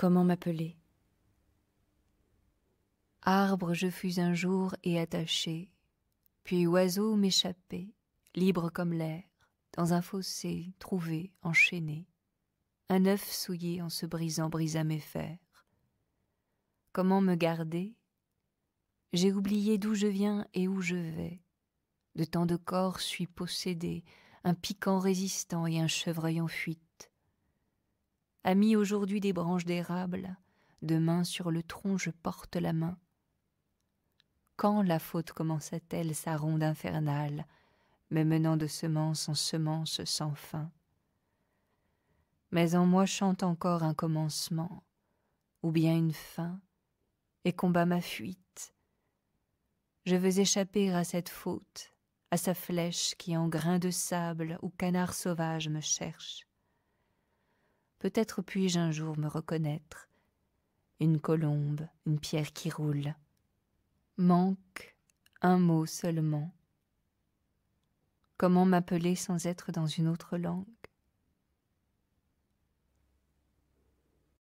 comment m'appeler Arbre je fus un jour et attaché, puis oiseau m'échappé, libre comme l'air, dans un fossé trouvé, enchaîné. Un œuf souillé en se brisant brisa mes fers. Comment me garder J'ai oublié d'où je viens et où je vais. De tant de corps suis possédé, un piquant résistant et un chevreuil en fuite mis aujourd'hui des branches d'érable, demain sur le tronc je porte la main. Quand la faute commença-t-elle sa ronde infernale, me menant de semence en semence sans fin Mais en moi chante encore un commencement, ou bien une fin, et combat ma fuite. Je veux échapper à cette faute, à sa flèche qui en grain de sable ou canard sauvage me cherche peut-être puis-je un jour me reconnaître. Une colombe, une pierre qui roule. Manque un mot seulement. Comment m'appeler sans être dans une autre langue